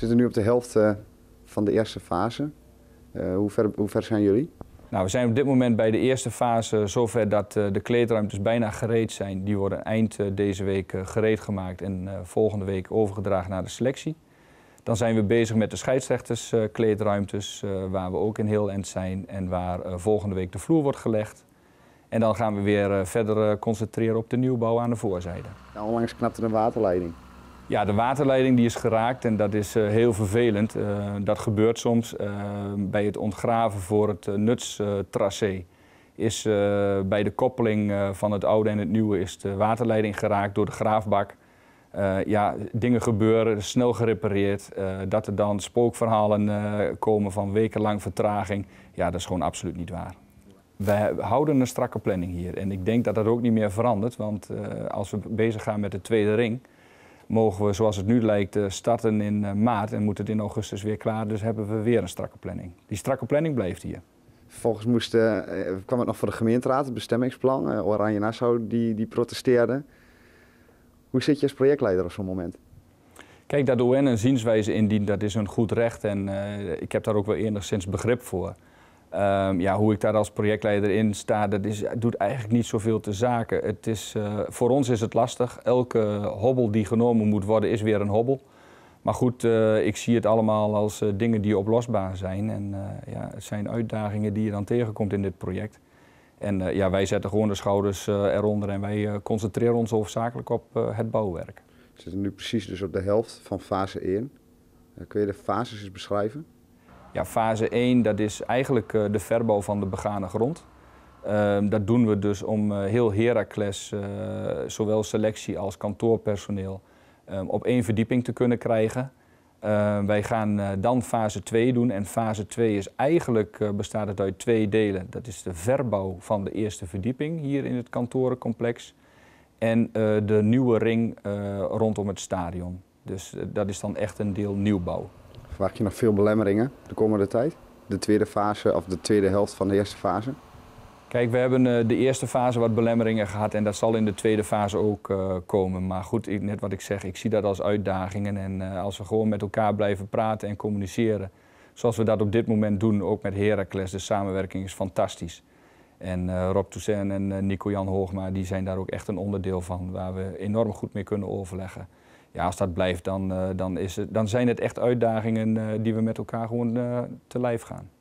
zitten nu op de helft eh, van de eerste fase. Eh, hoe, ver, hoe ver zijn jullie? Nou, we zijn op dit moment bij de eerste fase zover dat eh, de kleedruimtes bijna gereed zijn. Die worden eind deze week gereed gemaakt en volgende week overgedragen naar de selectie. Dan zijn we bezig met de scheidsrechterskleedruimtes, waar we ook in heel end zijn en waar volgende week de vloer wordt gelegd. En dan gaan we weer verder concentreren op de nieuwbouw aan de voorzijde. onlangs knapte een waterleiding. Ja, de waterleiding die is geraakt en dat is eh, heel vervelend. Eh, dat gebeurt soms eh, bij het ontgraven voor het nutstracé. is bij de koppeling van het oude en het nieuwe is de waterleiding geraakt door de graafbak. ja, dingen gebeuren, snel gerepareerd. dat er dan spookverhalen komen van wekenlang vertraging. Ja, dat is gewoon absoluut niet waar. We houden een strakke planning hier. En ik denk dat dat ook niet meer verandert. Want als we bezig gaan met de tweede ring, mogen we zoals het nu lijkt eh, starten in eh, maart en moet het in augustus weer klaar. Dus hebben we weer een strakke planning. Die strakke planning blijft hier. volgens moesten eh, kwam het nog voor de gemeenteraad, het bestemmingsplan. Uh, Oranje Nassau die, die protesteerde. Hoe zit je als projectleider op zo'n moment? Kijk, dat de een zienswijze indient, dat is een goed recht. En ik heb daar ook wel enigszins begrip voor. Ehm, ja, hoe ik daar als projectleider in sta, dat is, doet eigenlijk niet zoveel te zaken. Het is, eh, voor ons is het lastig. Elke eh, hobbel die genomen moet worden, is weer een hobbel. Maar goed, eh, ik zie het allemaal als dingen die oplosbaar zijn. En ja, het zijn uitdagingen die je dan tegenkomt in dit project. En ja, wij zetten gewoon de schouders eronder en wij concentreren ons hoofdzakelijk op het bouwwerk. We zitten nu precies dus op de helft van fase 1. kun je de fases eens beschrijven? Ja, fase 1, dat is eigenlijk eh, de verbouw van de begane grond. Ehm, dat doen we dus om eh, heel Heracles, eh, zowel selectie als kantoorpersoneel, ehm, op één verdieping te kunnen krijgen. Ehm, wij gaan dan fase 2 doen en fase 2 is eigenlijk, bestaat het uit twee delen. Dat is de verbouw van de eerste verdieping hier in het kantorencomplex en de nieuwe ring rondom het stadion. Dus dat is dan echt een deel nieuwbouw verwacht je nog veel belemmeringen de komende tijd. De tweede fase of de tweede helft van de eerste fase. Kijk, we hebben eh, de eerste fase wat belemmeringen gehad en dat zal in de tweede fase ook eh, komen. Maar goed, net wat ik zeg, ik zie dat als uitdagingen. En eh, als we gewoon met elkaar blijven praten en communiceren, zoals we dat op dit moment doen, ook met Heracles, de samenwerking is fantastisch. En Rob Toussaint en Nico-Jan Hoogma, die zijn daar ook echt een onderdeel van, waar we enorm goed mee kunnen overleggen ja, als dat blijft, dan, eh, dan, is het, dan zijn het echt uitdagingen eh, die we met elkaar gewoon eh, te lijf gaan.